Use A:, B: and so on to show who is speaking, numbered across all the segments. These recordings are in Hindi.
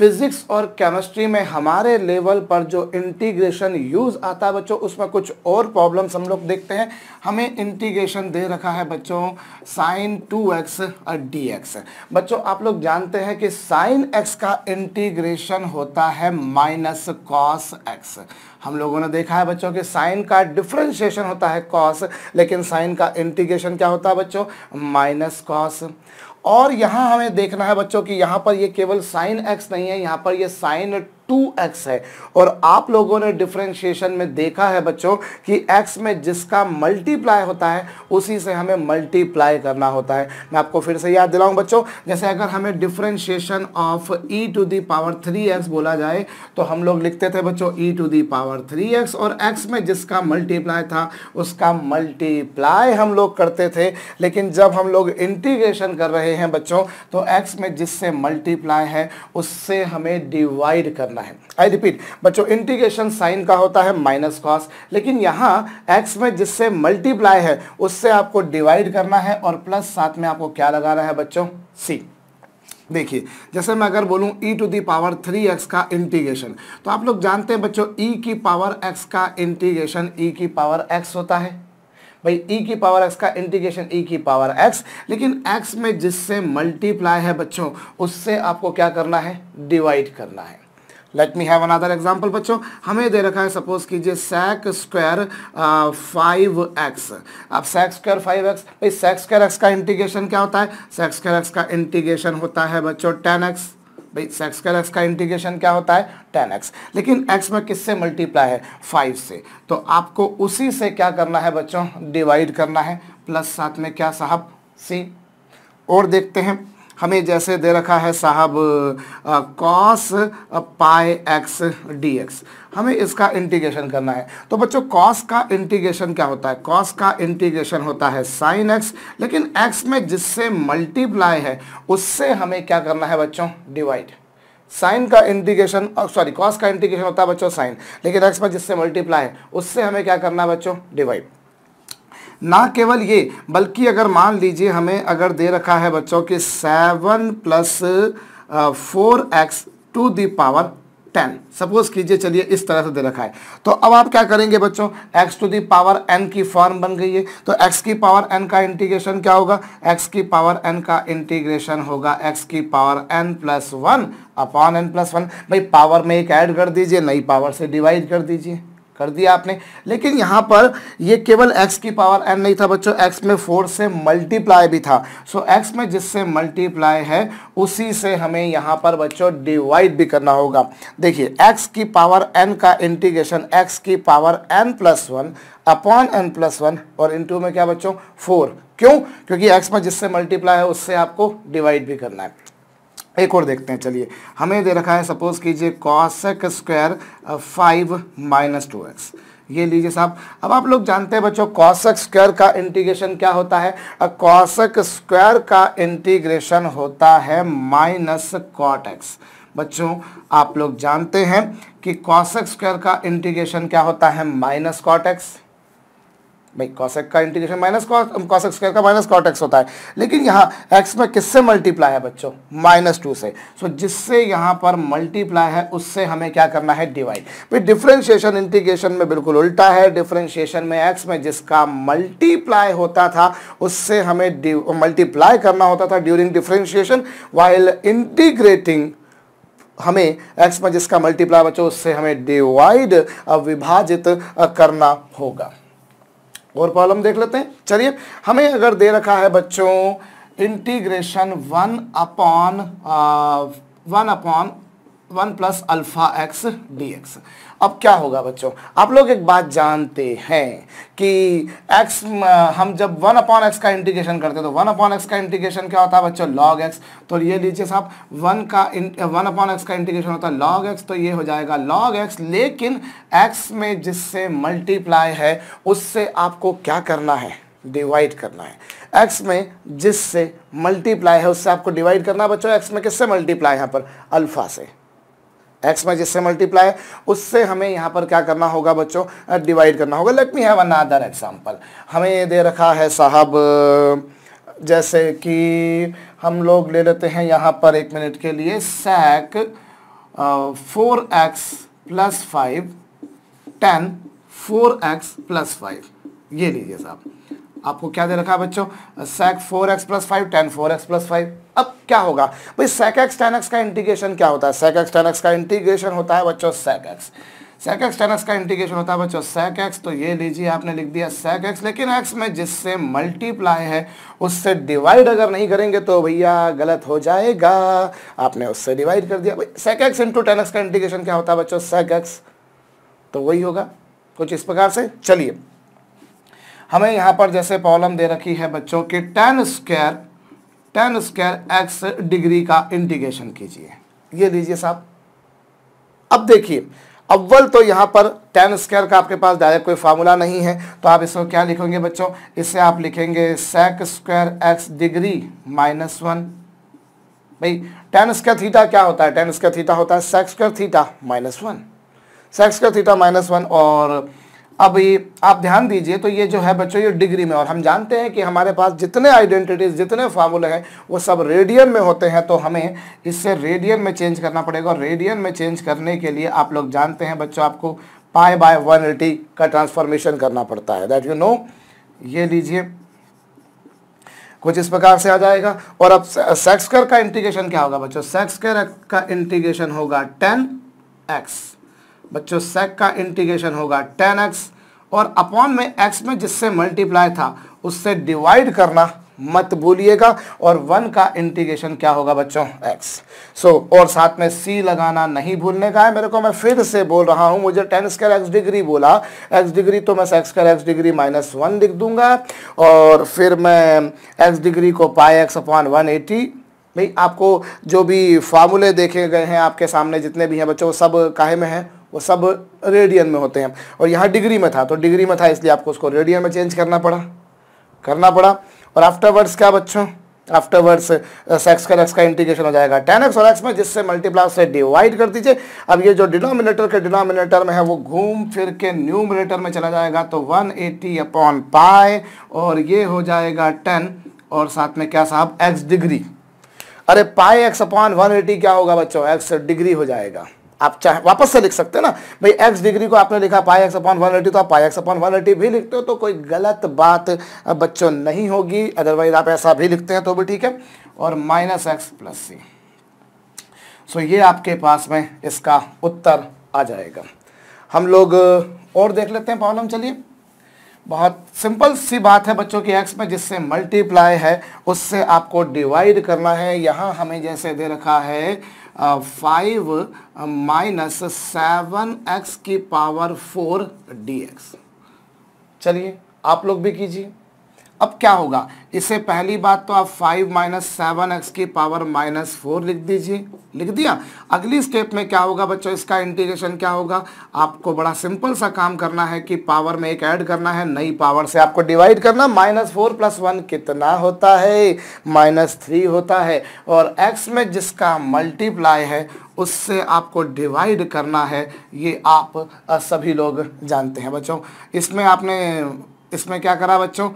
A: फिजिक्स और केमिस्ट्री में हमारे लेवल पर जो इंटीग्रेशन यूज आता है बच्चों उसमें कुछ और प्रॉब्लम्स हम लोग देखते हैं हमें इंटीग्रेशन दे रखा है बच्चों साइन टू एक्स और डी एक्स बच्चों आप लोग जानते हैं कि साइन एक्स का इंटीग्रेशन होता है माइनस कॉस एक्स हम लोगों ने देखा है बच्चों कि साइन का डिफ्रेंशिएशन होता है कॉस लेकिन साइन का इंटीग्रेशन क्या होता है बच्चों माइनस कॉस और यहाँ हमें देखना है बच्चों कि यहाँ पर ये केवल साइन एक्स नहीं है यहाँ पर ये साइन टू एक्स है और आप लोगों ने डिफ्रेंशिएशन में देखा है बच्चों कि x में जिसका मल्टीप्लाई होता है उसी से हमें मल्टीप्लाई करना होता है मैं आपको फिर से याद दिलाऊं बच्चों जैसे अगर हमें differentiation of e to the power three x बोला जाए तो हम लोग लिखते थे बच्चों e to the power x और x में जिसका मल्टीप्लाई था उसका मल्टीप्लाई हम लोग करते थे लेकिन जब हम लोग इंटीग्रेशन कर रहे हैं बच्चों तो एक्स में जिससे मल्टीप्लाई है उससे हमें डिवाइड करना करना है आई रिपीट बच्चों इंटीग्रेशन साइन का होता है माइनस कॉस लेकिन यहाँ एक्स में जिससे मल्टीप्लाई है उससे आपको डिवाइड करना है और प्लस साथ में आपको क्या लगाना है बच्चों सी देखिए जैसे मैं अगर बोलूं e to the power 3x का इंटीग्रेशन तो आप लोग जानते हैं बच्चों e की पावर x का इंटीग्रेशन e की पावर x होता है भाई e की पावर x का इंटीग्रेशन e की पावर x लेकिन x में जिससे मल्टीप्लाई है बच्चों उससे आपको क्या करना है डिवाइड करना है let me have another example बच्चों हमें दे रखा है सपोज कीजिए sec स्क्वायर फाइव एक्स अब sec स्क्वायर फाइव एक्स भाई sec स्क्वायर एक्स का इंटीग्रेशन क्या होता है sec स्क्वायर एक्स का इंटीग्रेशन होता है बच्चों टेन एक्स भाई सेक्स स्क्वायर एक्स का इंटीग्रेशन क्या होता है टेन एक्स लेकिन एक्स में किससे मल्टीप्लाई है फाइव से तो आपको उसी से क्या करना है बच्चों डिवाइड करना है प्लस साथ में क्या साहब सी और देखते हैं हमें जैसे दे रखा है साहब कॉस पाए एक्स डी एक्स हमें इसका इंटीग्रेशन करना है तो बच्चों कॉस का इंटीग्रेशन क्या होता है कॉस का इंटीग्रेशन होता है साइन एक्स लेकिन एक्स में जिससे मल्टीप्लाई है उससे हमें क्या करना है बच्चों डिवाइड साइन का इंटीग्रेशन सॉरी कॉस का इंटीग्रेशन होता है बच्चों साइन लेकिन एक्स में जिससे मल्टीप्लाई है उससे हमें क्या करना है बच्चों डिवाइड ना केवल ये बल्कि अगर मान लीजिए हमें अगर दे रखा है बच्चों के seven plus four x to the power ten suppose कीजिए चलिए इस तरह से दे रखा है तो अब आप क्या करेंगे बच्चों x to the power n की फॉर्म बन गई है तो x की पावर n का इंटीग्रेशन क्या होगा x की पावर n का इंटीग्रेशन होगा x की power n plus one upon N plus one भाई पावर में एक ऐड कर दीजिए नई पावर से डिवाइड कर दीजिए कर दिया आपने लेकिन यहाँ पर ये केवल x की पावर n नहीं था बच्चों x में 4 से मल्टीप्लाई भी था सो so, x में जिससे मल्टीप्लाई है उसी से हमें यहाँ पर बच्चों डिवाइड भी करना होगा देखिए x की पावर n का इंटीग्रेशन x की power n plus one upon N plus one और इन में क्या बच्चों फोर क्यों क्योंकि एक्स में जिससे मल्टीप्लाई है उससे आपको डिवाइड भी करना है एक और देखते हैं चलिए हमें दे रखा है सपोज़ कीजिए cosec square five minus two x ये लीजिए साहब अब आप लोग जानते हैं बच्चों कॉसक स्क्वायर का इंटीग्रेशन क्या होता है कॉसक स्क्वायर का इंटीग्रेशन होता है माइनस कॉट एक्स बच्चों आप लोग जानते हैं कि कॉसक स्क्वायर का इंटीग्रेशन क्या होता है माइनस कॉट एक्स भाई कॉसेक का इंटीग्रेशन माइनस कॉस स्क्वायर का माइनस कॉट एक्स होता है लेकिन यहाँ एक्स में किससे मल्टीप्लाई है बच्चों माइनस टू से सो so, जिससे यहाँ पर मल्टीप्लाई है उससे हमें क्या करना है डिवाइड भाई डिफ्रेंशिएशन इंटीग्रेशन में बिल्कुल उल्टा है डिफ्रेंशिएशन में एक्स में जिसका मल्टीप्लाई होता था उससे हमें मल्टीप्लाई करना होता था ड्यूरिंग डिफ्रेंशिएशन वाइल इंटीग्रेटिंग हमें एक्स में जिसका मल्टीप्लाई बच्चों उससे हमें डिवाइड विभाजित करना होगा और प्रॉब्लम देख लेते हैं चलिए हमें अगर दे रखा है बच्चों integration one upon one upon one plus alpha x D x अब क्या होगा बच्चों आप लोग एक बात जानते हैं कि x हम जब वन अपॉन एक्स का इंटीग्रेशन करते हैं तो वन अपॉन एक्स का इंटीग्रेशन क्या होता है बच्चों लॉग एक्स तो ये लीजिए साहब वन का वन अपॉन एक्स का इंटीग्रेशन होता है लॉग एक्स तो ये हो जाएगा लॉग एक्स लेकिन x में जिससे मल्टीप्लाई है उससे आपको क्या करना है डिवाइड करना है एक्स में जिससे मल्टीप्लाई है उससे आपको डिवाइड करना है बच्चों एक्स में किससे मल्टीप्लाई यहाँ पर अल्फा से एक्स में जिससे मल्टीप्लाई उससे हमें यहाँ पर क्या करना होगा बच्चों डिवाइड करना होगा let me have another example हमें ये दे रखा है साहब जैसे कि हम लोग ले लेते हैं यहाँ पर एक मिनट के लिए sec four x plus five tan four x plus five ये लीजिए साहब आपको क्या दे रखा है बच्चों sec 4x प्लस फाइव टेन 4x प्लस फाइव अब क्या होगा भाई sec x tan x का इंटीग्रेशन क्या होता है sec x tan x का इंटीग्रेशन होता है बच्चों sec x sec x tan x का इंटीग्रेशन होता है बच्चों sec x तो ये लीजिए आपने लिख दिया sec x लेकिन x में जिससे मल्टीप्लाई है उससे डिवाइड अगर नहीं करेंगे तो भैया गलत हो जाएगा आपने उससे डिवाइड कर दिया भाई sec x into tan x का इंटीग्रेशन क्या होता है बच्चों sec x तो वही होगा कुछ इस प्रकार से चलिए हमें यहाँ पर जैसे प्रॉब्लम दे रखी है बच्चों के tan square tan square x degree का इंटीग्रेशन कीजिए ये लीजिए साहब अब देखिए अव्वल तो यहाँ पर टेन स्क्वायर का आपके पास डायरेक्ट कोई फार्मूला नहीं है तो आप इसको क्या लिखोगे बच्चों इससे आप लिखेंगे sec square x degree minus one भाई टेन स्क्वायर थीटा क्या होता है टेन स्क्वायर थीटा होता है sec square theta minus one sec square theta minus one और अब ये आप ध्यान दीजिए तो ये जो है बच्चों ये डिग्री में और हम जानते हैं कि हमारे पास जितने आइडेंटिटीज जितने फार्मूले हैं वो सब रेडियन में होते हैं तो हमें इससे रेडियन में चेंज करना पड़ेगा और रेडियन में चेंज करने के लिए आप लोग जानते हैं बच्चों आपको पाए बाय वन एटी का ट्रांसफॉर्मेशन करना पड़ता है दैट यू नो ये लीजिए कुछ इस प्रकार से आ जाएगा और अब सेक्सकर का इंटीग्रेशन क्या होगा बच्चों सेक्सकर का इंटीग्रेशन होगा टेन एक्स बच्चों सेक का इंटीग्रेशन होगा टेन एक्स और अपॉन में एक्स में जिससे मल्टीप्लाई था उससे डिवाइड करना मत भूलिएगा और वन का इंटीग्रेशन क्या होगा बच्चों एक्स सो so, और साथ में सी लगाना नहीं भूलने का है मेरे को मैं फिर से बोल रहा हूँ मुझे टेन स्केर एक्स डिग्री बोला एक्स डिग्री तो मैं sec square x degree minus one लिख दूंगा और फिर मैं एक्स डिग्री को पाए एक्स अपॉन वन एटी भाई आपको जो भी फार्मूले देखे गए हैं आपके सामने जितने भी हैं बच्चों सब काहे में हैं वो सब रेडियन में होते हैं और यहाँ डिग्री में था तो डिग्री में था इसलिए आपको उसको रेडियन में चेंज करना पड़ा करना पड़ा और आफ्टरवर्ड्स क्या बच्चों आफ्टरवर्ड्स सेक्स uh, का एक्स का इंटीग्रेशन हो जाएगा टेन एक्स और एक्स में जिससे मल्टीप्लाई से डिवाइड कर दीजिए अब ये जो डिनोमिनेटर के डिनोमिनेटर में है वो घूम फिर के न्यूमिनेटर में चला जाएगा तो 180 एटी अपॉन पाए और ये हो जाएगा 10 और साथ में क्या साहब एक्स डिग्री अरे पाए एक्स अपॉन वन एटी क्या होगा बच्चों एक्स डिग्री हो जाएगा आप चाहे वापस से लिख सकते हैं ना भाई एक्स डिग्री को आपने लिखा पाई एक्स अपॉन वन तो आप पाई एक्स अपॉन वन भी लिखते हो तो कोई गलत बात बच्चों नहीं होगी अदरवाइज आप ऐसा भी लिखते हैं तो भी ठीक है और minus x plus c so ये आपके पास में इसका उत्तर आ जाएगा हम लोग और देख लेते हैं प्रॉब्लम चलिए बहुत सिंपल सी बात है बच्चों की एक्स में जिससे मल्टीप्लाई है उससे आपको डिवाइड करना है यहाँ हमें जैसे दे रखा है फाइव माइनस सेवन एक्स की पावर फोर डी एक्स चलिए आप लोग भी कीजिए अब क्या होगा इससे पहली बात तो आप फाइव माइनस सेवन एक्स की पावर माइनस फोर लिख दीजिए लिख दिया अगली स्टेप में क्या होगा बच्चों इसका इंटीग्रेशन क्या होगा आपको बड़ा सिंपल सा काम करना है कि पावर में एक ऐड करना है नई पावर से आपको डिवाइड करना माइनस फोर प्लस वन कितना होता है माइनस थ्री होता है और एक्स में जिसका मल्टीप्लाई है उससे आपको डिवाइड करना है ये आप सभी लोग जानते हैं बच्चों इसमें आपने इसमें क्या करा बच्चों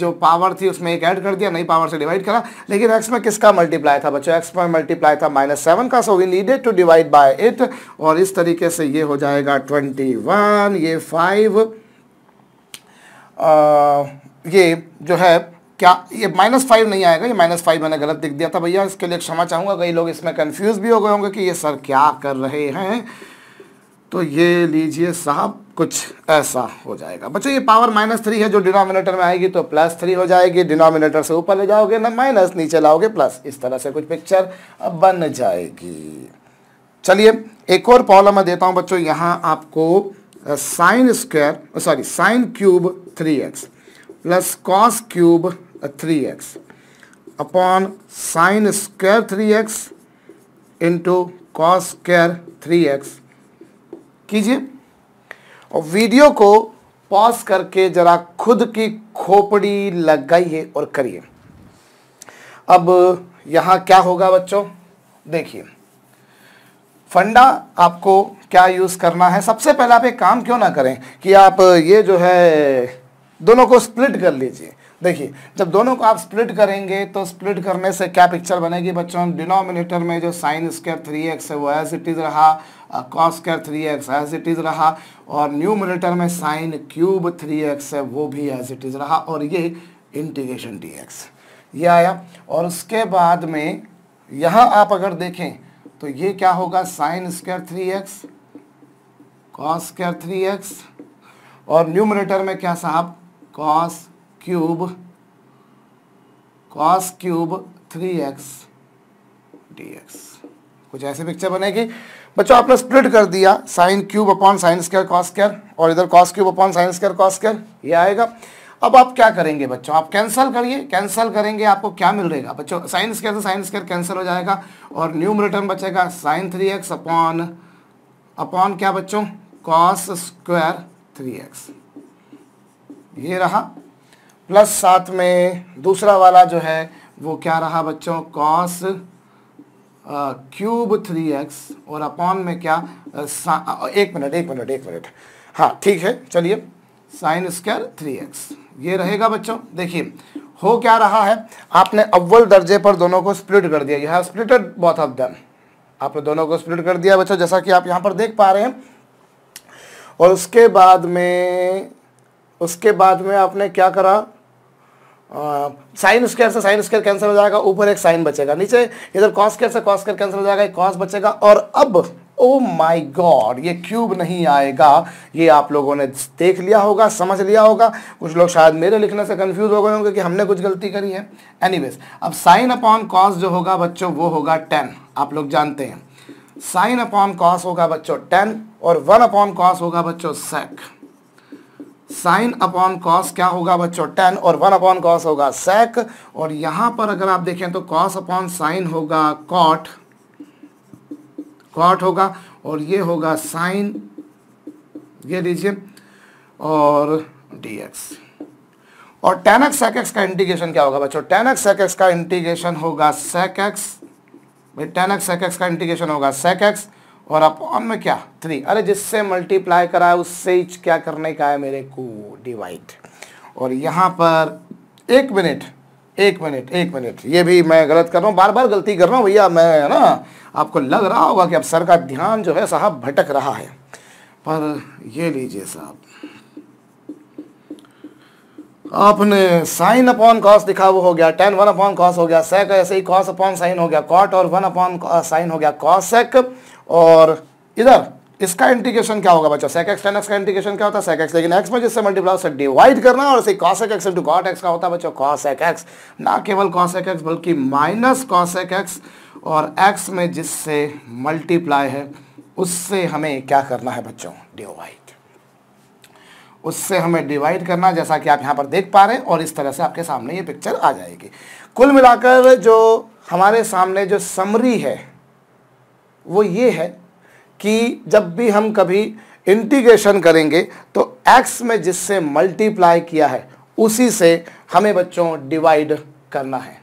A: जो पावर थी उसमें एक ऐड कर दिया नई पावर से डिवाइड करा लेकिन एक्स में किसका मल्टीप्लाई था बच्चों एक्स में मल्टीप्लाई था माइनस सेवन का so we needed to divide by eight और इस तरीके से ये हो जाएगा ट्वेंटी वन ये फाइव ये जो है क्या ये माइनस फाइव नहीं आएगा ये माइनस फाइव मैंने गलत दिख दिया था भैया इसके लिए क्षमा चाहूँगा कई लोग इसमें कन्फ्यूज़ भी हो गए होंगे कि ये सर क्या कर रहे हैं तो ये लीजिए साहब कुछ ऐसा हो जाएगा बच्चों ये पावर माइनस थ्री है जो डिनोमिनेटर में आएगी तो प्लस थ्री हो जाएगी डिनोमिनेटर से ऊपर ले जाओगे ना माइनस नीचे लाओगे प्लस इस तरह से कुछ पिक्चर बन जाएगी चलिए एक और प्रॉब्लम मैं देता हूँ बच्चों यहाँ आपको sine square sorry sine cube three x plus cos cube three x upon sine square three x into cos square three x कीजिए और वीडियो को पॉज करके ज़रा खुद की खोपड़ी लगाइए और करिए अब यहां क्या होगा बच्चों देखिए फंडा आपको क्या यूज़ करना है सबसे पहले आप एक काम क्यों ना करें कि आप ये जो है दोनों को स्प्लिट कर लीजिए देखिए जब दोनों को आप स्प्लिट करेंगे तो स्प्लिट करने से क्या पिक्चर बनेगी बच्चों डिनोमिनेटर में जो साइन स्केयर थ्री एक्स है वो एज इट इज़ रहा cos square three x as it is रहा और मिनेटर में साइन क्यूब थ्री एक्स है वो भी एज इट इज़ रहा और ये इंटीग्रेशन डी एक्स ये आया और उसके बाद में यहाँ आप अगर देखें तो ये क्या होगा sine square three x cos square three x और न्यू मिनेटर में क्या साहब cos cube cos cube three x D x कुछ ऐसे पिक्चर बनेगी बच्चों आपने स्प्लिट कर दिया sine cube upon sine square cos square और इधर cos cube upon sine square cos square ये आएगा अब आप क्या करेंगे बच्चों आप कैंसिल करिए कैंसिल करेंगे आपको क्या मिल रहेगा बच्चों साइन स्केयर से साइन स्केयर कैंसिल हो जाएगा और न्यूमरेटर में बचेगा sine three x upon upon क्या बच्चों कॉस स्क्वायर थ्री एक्स ये रहा प्लस साथ में दूसरा वाला जो है वो क्या रहा बच्चों कॉस क्यूब थ्री एक्स और अपॉन में क्या आ, एक मिनट एक मिनट एक मिनट हाँ ठीक है चलिए साइन स्क्वायर थ्री एक्स ये रहेगा बच्चों देखिए हो क्या रहा है आपने अव्वल दर्जे पर दोनों को स्प्लिट कर दिया यह स्प्लिटेड बोथ ऑफ डन आपने दोनों को स्प्लिट कर दिया बच्चों जैसा कि आप यहाँ पर देख पा रहे हैं और उसके बाद में उसके बाद में आपने क्या करा साइन स्क्र से साइन स्क्र कैंसिल हो जाएगा ऊपर एक साइन बचेगा नीचे इधर कॉस स्क्र से कॉस स्क्र कैंसिल हो जाएगा एक कॉस बचेगा और अब ओ माय गॉड ये क्यूब नहीं आएगा ये आप लोगों ने देख लिया होगा समझ लिया होगा कुछ लोग शायद मेरे लिखने से कंफ्यूज हो गए होंगे कि हमने कुछ गलती करी है एनी अब साइन अपॉन कॉस जो होगा बच्चों वो होगा टेन आप लोग जानते हैं साइन अपॉन कॉस होगा बच्चों टेन और वन अपॉन कॉस होगा बच्चों सेक साइन अपॉन कॉस क्या होगा बच्चों टेन और वन अपॉन कॉस होगा सेक और यहां पर अगर आप देखें तो कॉस अपॉन साइन होगा कॉट कॉट होगा और ये होगा साइन ये लीजिए और डीएक्स और टेन एक्स सेक एक्स का इंटीग्रेशन क्या होगा बच्चों टेन एक्स सेक एक्स का इंटीग्रेशन होगा sec x tan x sec x का इंटीग्रेशन होगा सेक एक्स और अपॉन में क्या थ्री अरे जिससे मल्टीप्लाई करा है उससे ही क्या करने का है मेरे को डिवाइड और यहाँ पर एक मिनट एक मिनट एक मिनट ये भी मैं गलत कर रहा हूँ बार बार गलती कर रहा हूँ भैया मैं है ना आपको लग रहा होगा कि अब सर का ध्यान जो है साहब भटक रहा है पर ये लीजिए साहब आपने साइन अपॉन कॉस दिखा वो हो गया टेन वन अपॉन कॉस हो गया सेक ऐसे ही कॉस अपॉन साइन हो गया कॉट और वन अपॉन साइन हो गया कॉस सेक और इधर इसका इंटीग्रेशन क्या होगा बच्चा sec x tan x का इंटीग्रेशन क्या होता है sec x लेकिन x में जिससे मल्टीप्लाई से डिवाइड करना और इसे cos x x into cot का होता है बच्चों cos x ना केवल cos x बल्कि माइनस कॉस एक और x में जिससे मल्टीप्लाई है उससे हमें क्या करना है बच्चों डिवाइड उससे हमें डिवाइड करना जैसा कि आप यहां पर देख पा रहे हैं और इस तरह से आपके सामने ये पिक्चर आ जाएगी कुल मिलाकर जो हमारे सामने जो समरी है वो ये है कि जब भी हम कभी इंटीग्रेशन करेंगे तो एक्स में जिससे मल्टीप्लाई किया है उसी से हमें बच्चों डिवाइड करना है